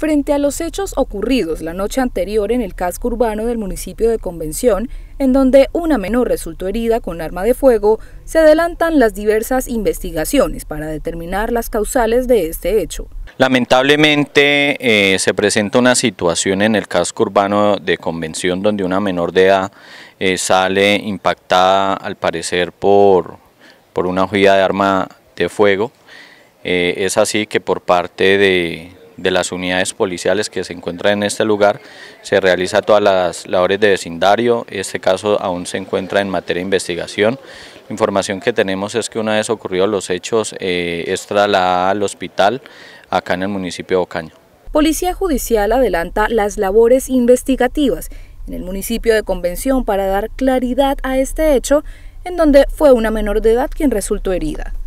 Frente a los hechos ocurridos la noche anterior en el casco urbano del municipio de Convención, en donde una menor resultó herida con arma de fuego, se adelantan las diversas investigaciones para determinar las causales de este hecho. Lamentablemente eh, se presenta una situación en el casco urbano de Convención donde una menor de edad eh, sale impactada al parecer por, por una huida de arma de fuego. Eh, es así que por parte de, de las unidades policiales que se encuentran en este lugar. Se realiza todas las labores de vecindario, este caso aún se encuentra en materia de investigación. La información que tenemos es que una vez ocurridos los hechos eh, es trasladada al hospital acá en el municipio de Ocaña. Policía Judicial adelanta las labores investigativas en el municipio de Convención para dar claridad a este hecho en donde fue una menor de edad quien resultó herida.